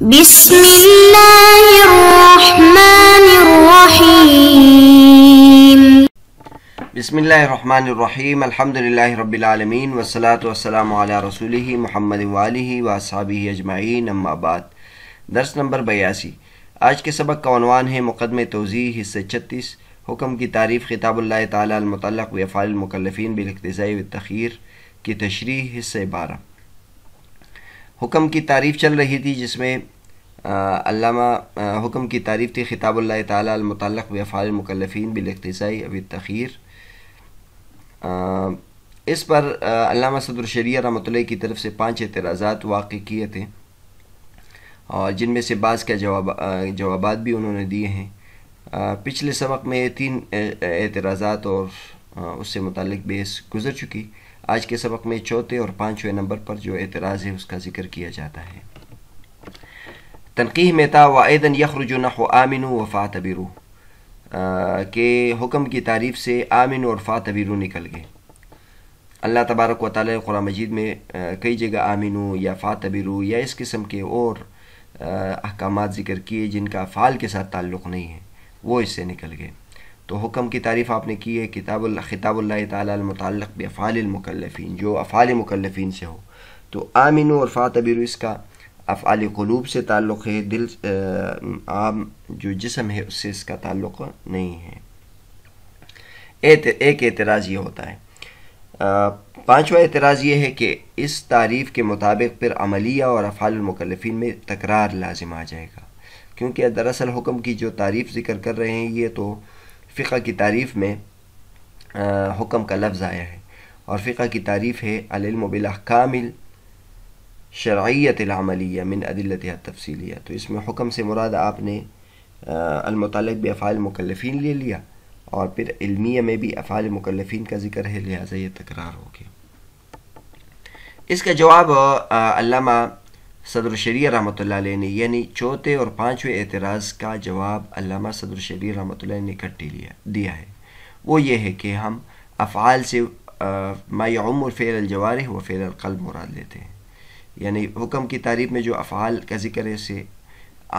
بسم اللہ الرحمن الرحیم بسم اللہ الرحمن الرحیم الحمدللہ رب العالمین والصلاة والسلام علی رسولہ محمد والہ واصحابہ اجمعین اما بعد درس نمبر بیاسی آج کے سبق کا عنوان ہے مقدم توضیح حصہ چھتیس حکم کی تعریف خطاب اللہ تعالی المتعلق المکلفین بالاخت و تخیر کی تشریح حصہ بارہ حکم کی تعریف چل رہی تھی جس میں علامہ حکم کی تعریف تھی خطاب اللہ تعالیٰ المتعلق بفعال المقلفین بلاختصائی اب تخیر اس پر علامہ صدر شریعہ رحمۃ اللہ کی طرف سے پانچ اعتراضات واقع کیے تھے اور جن میں سے بعض کا جواب جوابات بھی انہوں نے دیے ہیں پچھلے سبق میں تین اعتراضات اور اس سے متعلق بیس گزر چکی آج کے سبق میں چوتھے اور پانچویں نمبر پر جو اعتراض ہے اس کا ذکر کیا جاتا ہے تنقیح میں و اعیدن یخرج و آمن و فا کہ کے حکم کی تعریف سے آمن اور فا نکل گئے اللہ تبارک و تعالیٰ قرآن مجید میں کئی جگہ آمینو یا فاتبیرو یا اس قسم کے اور احکامات ذکر کیے جن کا فعال کے ساتھ تعلق نہیں ہے وہ اس سے نکل گئے تو حکم کی تعریف آپ نے کی ہے کتاب اللہ خطاب اللہ تعالیٰ المتعلق بفعال المکلفین جو افعال مکلفین سے ہو تو آمین اور تبیر اس کا افعال قلوب سے تعلق ہے دل عام جو جسم ہے اس سے اس کا تعلق نہیں ہے ایک اعتراض یہ ہوتا ہے پانچواں اعتراض یہ ہے کہ اس تعریف کے مطابق پھر عملیہ اور افعال المکلفین میں تکرار لازم آ جائے گا کیونکہ دراصل حکم کی جو تعریف ذکر کر رہے ہیں یہ تو فقہ کی تعریف میں حکم کا لفظ آیا ہے اور فقہ کی تعریف ہے المب الکامل کامل شرعیت العملیہ من عدلت تفصیلیہ تو اس میں حکم سے مراد آپ نے المتعلق بھی افعال مکلفین لے لیا اور پھر علمیہ میں بھی افعال مکلفین کا ذکر ہے لہٰذا یہ تکرار ہو گیا اس کا جواب علامہ صدر الشریع رحمۃ اللہ علیہ نے یعنی چوتھے اور پانچویں اعتراض کا جواب علامہ صدر الشریع رحمۃ اللہ نے اکٹھے لیا دیا ہے وہ یہ ہے کہ ہم افعال سے مایعم اور الجوارح و فعل القلب مراد لیتے ہیں یعنی حکم کی تعریف میں جو افعال کا ذکر ہے اسے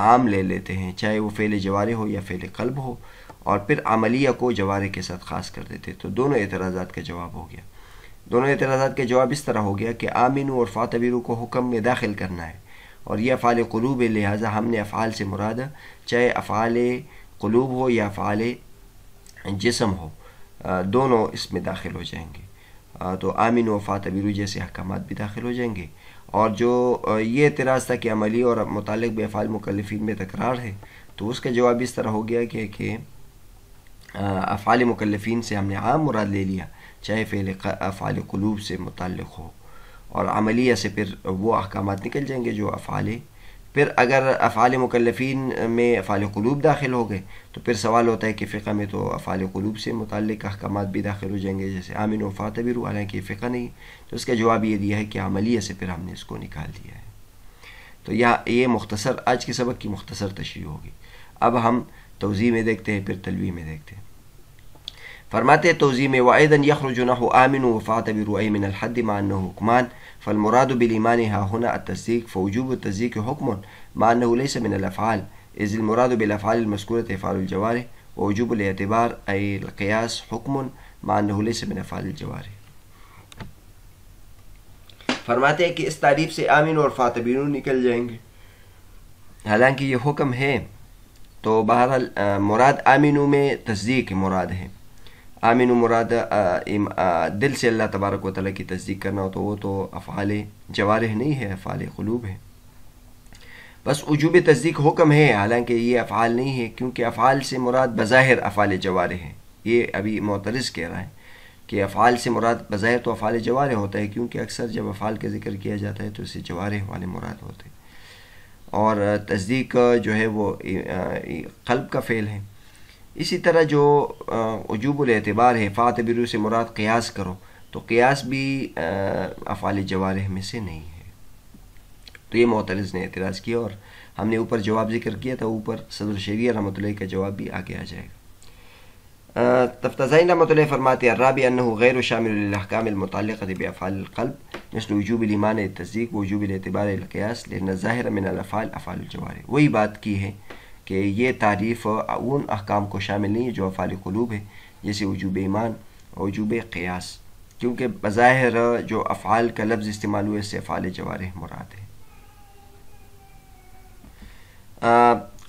عام لے لیتے ہیں چاہے وہ فعل جوارح ہو یا فعل قلب ہو اور پھر عملیہ کو جوارح کے ساتھ خاص کر دیتے تو دونوں اعتراضات کا جواب ہو گیا دونوں اعتراضات کا جواب اس طرح ہو گیا کہ آمینو اور فاتبیرو کو حکم میں داخل کرنا ہے اور یہ افعال قلوب ہے لہٰذا ہم نے افعال سے مراد چاہے افعال قلوب ہو یا افعال جسم ہو دونوں اس میں داخل ہو جائیں گے تو آمین و فاتبیرو جیسے احکامات بھی داخل ہو جائیں گے اور جو یہ اعتراض تھا کہ عملی اور متعلق بے افعال مکلفین میں تکرار ہے تو اس کا جواب اس طرح ہو گیا کہ افعال مکلفین سے ہم نے عام مراد لے لیا چاہے فعل افعال قلوب سے متعلق ہو اور عملیہ سے پھر وہ احکامات نکل جائیں گے جو افعال پھر اگر افعال مکلفین میں افعال قلوب داخل ہو گئے تو پھر سوال ہوتا ہے کہ فقہ میں تو افعال قلوب سے متعلق احکامات بھی داخل ہو جائیں گے جیسے آمین و فاتبیر حالانکہ کہ فقہ نہیں تو اس کا جواب یہ دیا ہے کہ عملیہ سے پھر ہم نے اس کو نکال دیا ہے تو یہ مختصر آج کے سبق کی مختصر تشریح ہوگی اب ہم توضیع میں دیکھتے ہیں پھر تلوی میں دیکھتے ہیں فرماتے توضیع میں وعیدن یخرج نحو آمن و فاعتبروا أي من الحد مع أنه حكمان فالمراد بالإيمان ها هنا التصديق فوجوب التصديق حكم مع أنه ليس من الأفعال إذ المراد بالأفعال المذكورة فعل الجواري ووجوب الاعتبار أي القياس حكم مع أنه ليس من أفعال الجواري فرماتے ہیں کہ اس تعریف سے آمین اور فاتبینون نکل جائیں گے حالانکہ یہ حکم ہے تو بہرحال مراد آمینوں میں تصدیق مراد ہے امین و مراد دل سے اللہ تبارک و تعالیٰ کی تصدیق کرنا ہو تو وہ تو افعال جوارح نہیں ہے افعال قلوب ہے بس عجوب تصدیق حکم ہے حالانکہ یہ افعال نہیں ہے کیونکہ افعال سے مراد بظاہر افعال جوارح ہیں یہ ابھی معترض کہہ رہا ہے کہ افعال سے مراد بظاہر تو افعال جوارح ہوتا ہے کیونکہ اکثر جب افعال کا ذکر کیا جاتا ہے تو اسے جوارح والے مراد ہوتے ہیں اور تصدیق جو ہے وہ قلب کا فعل ہے اسی طرح جو عجوب الاعتبار ہے فاتبرو سے مراد قیاس کرو تو قیاس بھی افعال جوارح میں سے نہیں ہے تو یہ معترض نے اعتراض کیا اور ہم نے اوپر جواب ذکر کیا تھا اوپر صدر شریعہ رحمۃ اللہ کا جواب بھی آگے آ جائے گا تفتضی رحمۃ اللہ فرماتے فرماتِ الرّ الغیر الاملکام المط ادب افال القلب مثل وجوب اِلیمان تزیق وجوب الاعتبار القیاس ظاہر من الافعال افعال الجوارح وہی بات کی ہے کہ یہ تعریف ان احکام کو شامل نہیں ہے جو افعال قلوب ہے جیسے وجوب ایمان وجوب قیاس کیونکہ بظاہر جو افعال کا لفظ استعمال ہوئے اس سے افعال جوار مراد ہے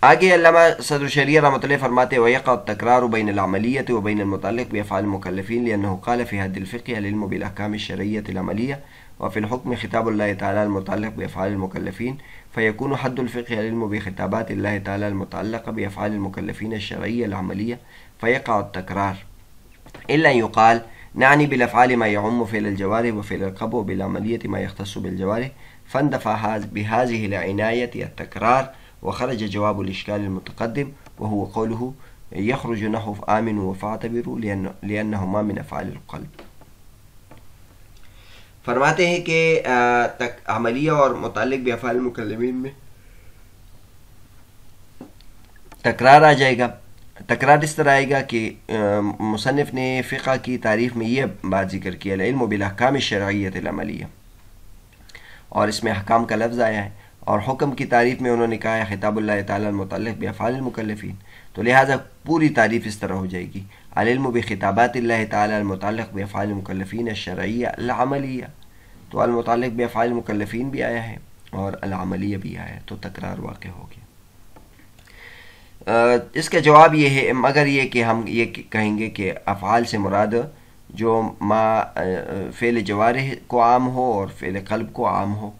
آگے علامہ صدر رحمۃ اللہ فرماتے ویقہ و بین العملیت و بین المعلق بفال مقلفین اللہ فحد الفقی علم و بحکامِ شریعت العملیہ وفي الحكم خطاب الله تعالى المتعلق بأفعال المكلفين فيكون حد الفقه العلم بخطابات الله تعالى المتعلقة بأفعال المكلفين الشرعية العملية فيقع التكرار إلا أن يقال نعني بالأفعال ما يعم فعل الجوارح وفعل القلب وبالعملية ما يختص بالجوارح فاندفع بهذه العناية التكرار وخرج جواب الإشكال المتقدم وهو قوله يخرج نحو آمن وفاعتبروا لأنهما من أفعال القلب فرماتے ہیں کہ تک عملیہ اور متعلق بھی افعال مکلمین میں تکرار آ جائے گا تکرار اس طرح آئے گا کہ مصنف نے فقہ کی تعریف میں یہ بات ذکر کی و بالحکام شرعیت العملیہ اور اس میں حکام کا لفظ آیا ہے اور حکم کی تعریف میں انہوں نے کہا ہے خطاب اللہ تعالیٰ اور متعلق المکلفین تو لہٰذا پوری تعریف اس طرح ہو جائے گی علم و بخطابات اللہ تعالیٰ المتعلق متعلق المکلفین شرعیہ العملیہ تو المتعلق بے فعال مکلفین بھی آیا ہے اور العملیہ بھی آیا ہے تو تکرار واقع ہو گیا اس کا جواب یہ ہے مگر یہ کہ ہم یہ کہیں گے کہ افعال سے مراد جو ما فعل جوارے کو عام ہو اور فعل قلب کو عام ہو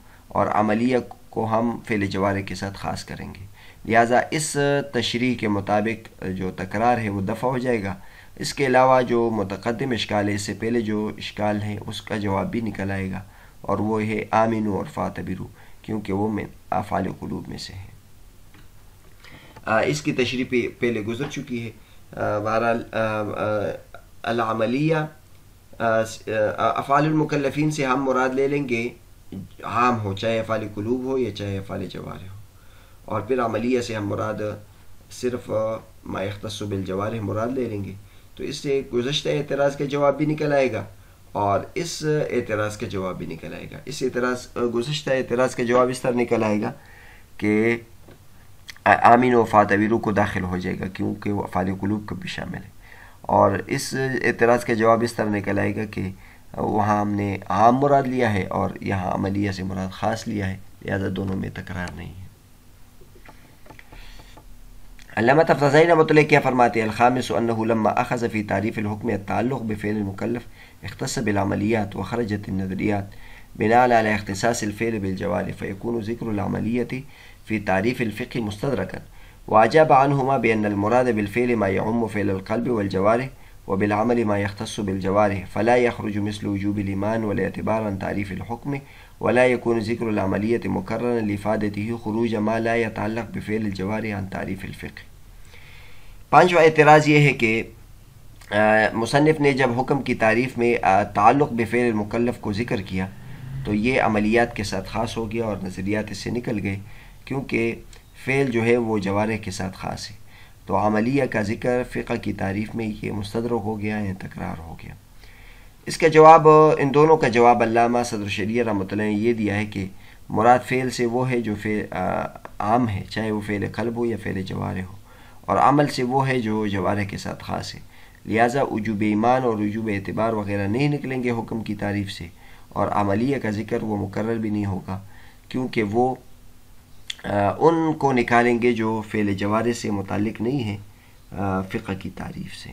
اور عملیہ کو ہم فعل جوارے کے ساتھ خاص کریں گے لہذا اس تشریح کے مطابق جو تکرار ہے وہ دفع ہو جائے گا اس کے علاوہ جو متقدم اشکال ہے اس سے پہلے جو اشکال ہے اس کا جواب بھی نکل آئے گا اور وہ ہے آمین اور فاتبرو کیونکہ وہ میں افعال قلوب میں سے ہے اس کی تشریح پہلے گزر چکی ہے بہرحال العملیہ افعال المکلفین سے ہم مراد لے لیں گے عام ہو چاہے افعال قلوب ہو یا چاہے افعال جوار ہو اور پھر عملیہ سے ہم مراد صرف اختص الجوار مراد لے لیں گے تو اس سے گزشتہ اعتراض کا جواب بھی نکل آئے گا اور اس اعتراض کا جواب بھی نکل آئے گا اس اعتراض گزشتہ اعتراض کا جواب اس طرح نکل آئے گا کہ آمین وفات ابیروں کو داخل ہو جائے گا کیونکہ وہ فال قلوب بھی شامل ہے اور اس اعتراض کا جواب اس طرح نکل آئے گا کہ وہاں ہم نے عام مراد لیا ہے اور یہاں عملیہ سے مراد خاص لیا ہے لہٰذا دونوں میں تکرار نہیں ہے علامہ علامت فضائی نہ متعلق فرماتی الخام اخذ فی تعریف الحکم تعلق مکلف اختصب العمليات وخرجت النظريات بناء على اختصاص الفعل بالجوارح فيكون ذكر العملية في تعريف الفقه مستدركا وأجاب عنهما بأن المراد بالفعل ما يعم فعل القلب والجوارح وبالعمل ما يختص بالجوارح فلا يخرج مثل وجوب الإيمان والاعتبار عن تعريف الحكم ولا يكون ذكر العملية مكررا لإفادته خروج ما لا يتعلق بفعل الجوارح عن تعريف الفقه پانچواں اعتراض یہ ہے کہ مصنف نے جب حکم کی تعریف میں تعلق بفعل مکلف کو ذکر کیا تو یہ عملیات کے ساتھ خاص ہو گیا اور نظریات اس سے نکل گئے کیونکہ فعل جو ہے وہ جوارح کے ساتھ خاص ہے تو عملیہ کا ذکر فقہ کی تعریف میں یہ مستدرک ہو گیا یا تکرار ہو گیا اس کا جواب ان دونوں کا جواب علامہ صدر شریعہ رحمۃ اللہ نے یہ دیا ہے کہ مراد فعل سے وہ ہے جو فعل عام ہے چاہے وہ فعل قلب ہو یا فعل جوارح ہو اور عمل سے وہ ہے جو جوارح کے ساتھ خاص ہے لہٰذا وجو ایمان اور وجوب اعتبار وغیرہ نہیں نکلیں گے حکم کی تعریف سے اور عملیہ کا ذکر وہ مقرر بھی نہیں ہوگا کیونکہ وہ ان کو نکالیں گے جو فعل جوارے سے متعلق نہیں ہیں فقہ کی تعریف سے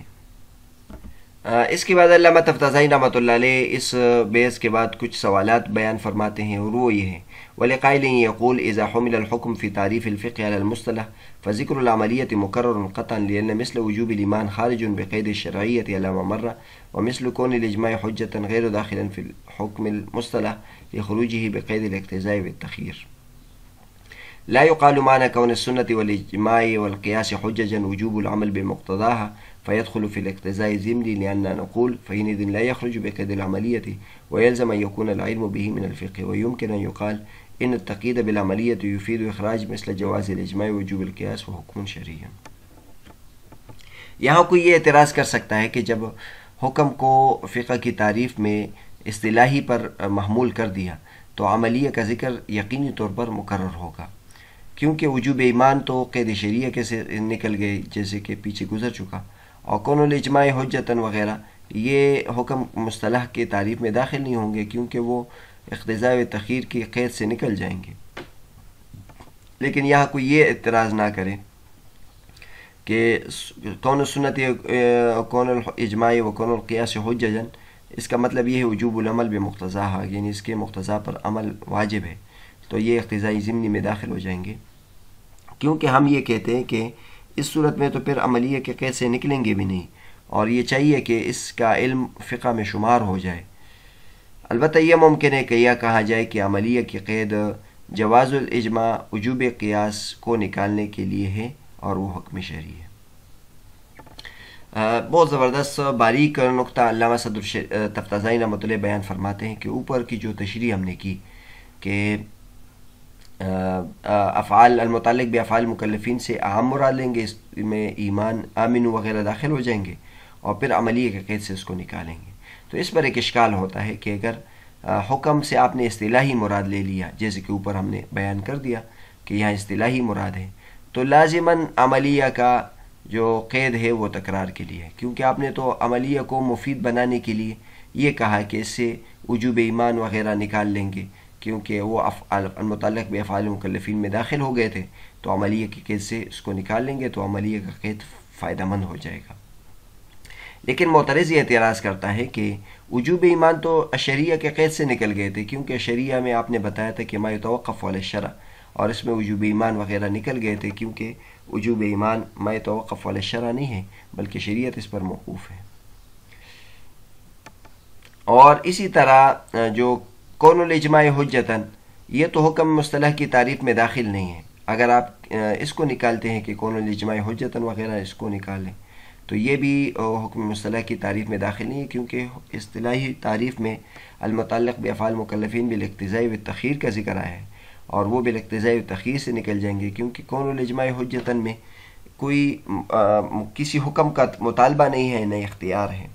اس کے بعد علامہ تفتازائی رحمۃ اللہ علیہ اس بحث کے بعد کچھ سوالات بیان فرماتے ہیں اور وہ یہ ہیں ولقائل يقول إذا حمل الحكم في تعريف الفقه على المصطلح فذكر العملية مكرر قطعا لأن مثل وجوب الإيمان خارج بقيد الشرعية على ما مر ومثل كون الإجماع حجة غير داخلا في الحكم المصطلح لخروجه بقيد الاقتزاء بالتخيير لا يقال معنى كون السنة والإجماع والقياس حججا وجوب العمل بمقتضاها فيدخل في الاقتزاء الزملي لأن نقول فحينئذ لا يخرج بقيد العملية ويلزم أن يكون العلم به من الفقه ويمكن أن يقال ان التقييد بالعملية و اخراج مثل جواز لجما وجوب القیاس و حکم یہاں کوئی یہ اعتراض کر سکتا ہے کہ جب حکم کو فقہ کی تعریف میں اصطلاحی پر محمول کر دیا تو عملیہ کا ذکر یقینی طور پر مقرر ہوگا کیونکہ وجوب ایمان تو قید شریعہ کے نکل گئے جیسے کہ پیچھے گزر چکا اور کون الاجماع حجتن وغیرہ یہ حکم مصطلح کی تعریف میں داخل نہیں ہوں گے کیونکہ وہ اقتضاء و تخیر کی قید سے نکل جائیں گے لیکن یہاں کوئی یہ اعتراض نہ کرے کہ کون سنت کون الجماعی و کون القیاس حج ججن اس کا مطلب یہ ہے وجوب العمل بھی مقتضا ہے یعنی اس کے مقتضا پر عمل واجب ہے تو یہ اقتضائی ضمنی میں داخل ہو جائیں گے کیونکہ ہم یہ کہتے ہیں کہ اس صورت میں تو پھر عملیہ کے قید سے نکلیں گے بھی نہیں اور یہ چاہیے کہ اس کا علم فقہ میں شمار ہو جائے البتہ یہ ممکن ہے کہ یہ کہا جائے کہ عملیہ کی قید جواز الاجماع عجوب قیاس کو نکالنے کے لیے ہے اور وہ حکم شہری ہے بہت زبردست باریک نقطہ علامہ صدر تفتازائی رحمۃ اللہ بیان فرماتے ہیں کہ اوپر کی جو تشریح ہم نے کی کہ افعال المتعلق بھی افعال مکلفین سے اہم مراد لیں گے اس میں ایمان آمن وغیرہ داخل ہو جائیں گے اور پھر عملیہ کے قید سے اس کو نکالیں گے تو اس پر ایک اشکال ہوتا ہے کہ اگر حکم سے آپ نے اصطلاحی مراد لے لیا جیسے کہ اوپر ہم نے بیان کر دیا کہ یہاں اصطلاحی مراد ہے تو لازماً عملیہ کا جو قید ہے وہ تکرار کے لیے کیونکہ آپ نے تو عملیہ کو مفید بنانے کے لیے یہ کہا کہ اس سے وجوب ایمان وغیرہ نکال لیں گے کیونکہ وہ متعلق بے افعال مکلفین میں داخل ہو گئے تھے تو عملیہ کے قید سے اس کو نکال لیں گے تو عملیہ کا قید فائدہ مند ہو جائے گا لیکن معترض یہ اعتراض کرتا ہے کہ وجوب ایمان تو اشریہ کے قید سے نکل گئے تھے کیونکہ اشریعہ میں آپ نے بتایا تھا کہ ما توقف والد شرح اور اس میں وجوب ایمان وغیرہ نکل گئے تھے کیونکہ وجوب ایمان ما توقف والد شرح نہیں ہے بلکہ شریعت اس پر موقوف ہے اور اسی طرح جو کون الاجماع حجتاً یہ تو حکم مصطلح کی تعریف میں داخل نہیں ہے اگر آپ اس کو نکالتے ہیں کہ کون الاجماع حجتاً وغیرہ اس کو نکالیں تو یہ بھی حکم مصطلح کی تعریف میں داخل نہیں ہے کیونکہ اصطلاحی تعریف میں المتعلق بفال مکلفین بال و تخیر کا ذکر آیا ہے اور وہ بال و تخیر سے نکل جائیں گے کیونکہ کون الجماع حجتن میں کوئی کسی حکم کا مطالبہ نہیں ہے نہ اختیار ہے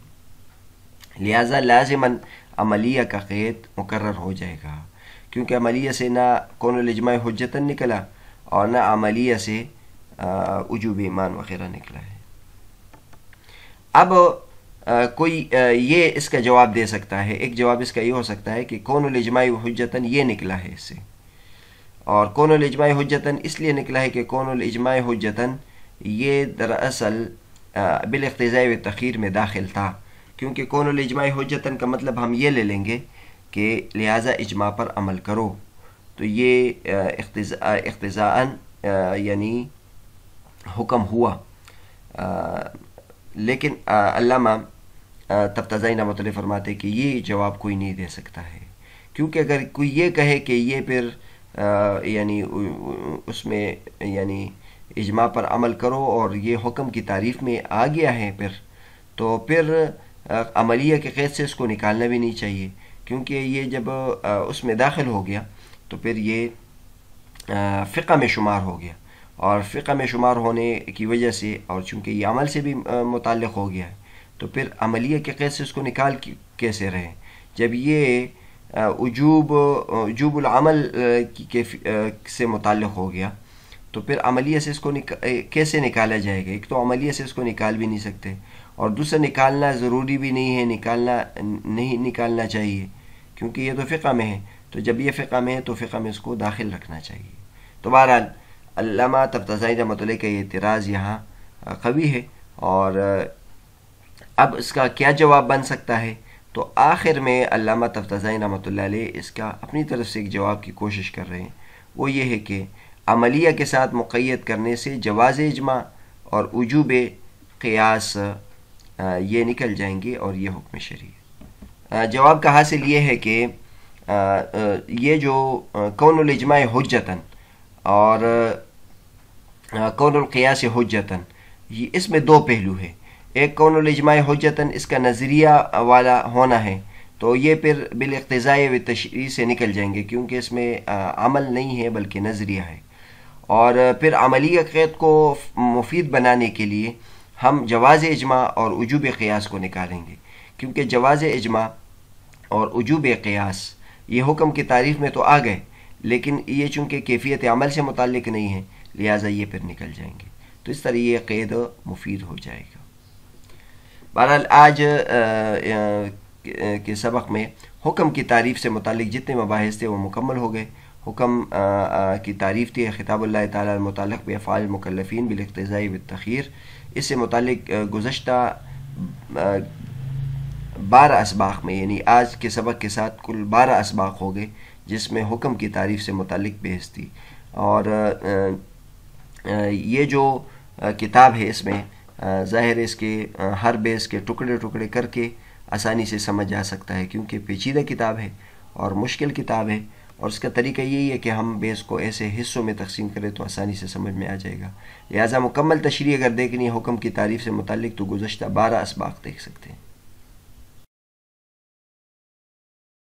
لہذا لازماً عملیہ کا قید مقرر ہو جائے گا کیونکہ عملیہ سے نہ کون الجماع حجتن نکلا اور نہ عملیہ سے عجوب ایمان وغیرہ نکلا ہے اب کوئی یہ اس کا جواب دے سکتا ہے ایک جواب اس کا یہ ہو سکتا ہے کہ کون الجماعی حجتاً یہ نکلا ہے اس سے اور کون لجماعی حجتاً اس لیے نکلا ہے کہ کون الجماعی حجتاً یہ دراصل بالاخت و تخیر میں داخل تھا کیونکہ کون لجماعی حجتاً کا مطلب ہم یہ لے لیں گے کہ لہٰذا اجماع پر عمل کرو تو یہ اقتضاََََََََََََ یعنی حکم ہوا لیکن علامہ تب تضائین مطلع فرماتے کہ یہ جواب کوئی نہیں دے سکتا ہے کیونکہ اگر کوئی یہ کہے کہ یہ پھر یعنی اس میں یعنی اجماع پر عمل کرو اور یہ حکم کی تعریف میں آ گیا ہے پھر تو پھر عملیہ کے قید سے اس کو نکالنا بھی نہیں چاہیے کیونکہ یہ جب اس میں داخل ہو گیا تو پھر یہ فقہ میں شمار ہو گیا اور فقہ میں شمار ہونے کی وجہ سے اور چونکہ یہ عمل سے بھی متعلق ہو گیا ہے تو پھر عملیہ کے قید سے اس کو نکال کیسے رہے جب یہ عجوب عجوب العمل سے متعلق ہو گیا تو پھر عملیہ سے اس کو کیسے نکالا جائے گا ایک تو عملیہ سے اس کو نکال بھی نہیں سکتے اور دوسرا نکالنا ضروری بھی نہیں ہے نکالنا نہیں نکالنا چاہیے کیونکہ یہ تو فقہ میں ہے تو جب یہ فقہ میں ہے تو فقہ میں اس کو داخل رکھنا چاہیے تو بہرحال علامہ تفتضائی اللہ کا یہ اعتراض یہاں قوی ہے اور اب اس کا کیا جواب بن سکتا ہے تو آخر میں علامہ تفتزائی رحمۃ اللہ علیہ اس کا اپنی طرف سے ایک جواب کی کوشش کر رہے ہیں وہ یہ ہے کہ عملیہ کے ساتھ مقید کرنے سے جواز اجماع اور عجوب قیاس یہ نکل جائیں گے اور یہ حکم شریع جواب کا حاصل یہ ہے کہ یہ جو کون الاجماع حجتاً اور کون القیاس یہ اس میں دو پہلو ہے ایک کون الاجماع حجتاً اس کا نظریہ والا ہونا ہے تو یہ پھر بالاقت و تشریح سے نکل جائیں گے کیونکہ اس میں عمل نہیں ہے بلکہ نظریہ ہے اور پھر عملی قیت کو مفید بنانے کے لیے ہم جواز اجماع اور عجوب قیاس کو نکالیں گے کیونکہ جواز اجماع اور عجوب قیاس یہ حکم کی تعریف میں تو آ گئے لیکن یہ چونکہ کیفیت عمل سے متعلق نہیں ہے لہٰذا یہ پھر نکل جائیں گے تو اس طرح یہ قید مفید ہو جائے گا بہرحال آج کے سبق میں حکم کی تعریف سے متعلق جتنے مباحث تھے وہ مکمل ہو گئے حکم کی تعریف تھی خطاب اللہ تعالیٰ متعلق بے فعال مکلفین بال بالتخیر و تخیر اس سے متعلق گزشتہ بارہ اسباق میں یعنی آج کے سبق کے ساتھ کل بارہ اسباق ہو گئے جس میں حکم کی تعریف سے متعلق بحث تھی اور یہ جو کتاب ہے اس میں ظاہر اس کے ہر بیس کے ٹکڑے ٹکڑے کر کے آسانی سے سمجھ جا سکتا ہے کیونکہ پیچیدہ کتاب ہے اور مشکل کتاب ہے اور اس کا طریقہ یہی ہے کہ ہم بیس کو ایسے حصوں میں تقسیم کریں تو آسانی سے سمجھ میں آ جائے گا لہٰذا مکمل تشریح اگر دیکھنی ہے حکم کی تعریف سے متعلق تو گزشتہ بارہ اسباق دیکھ سکتے ہیں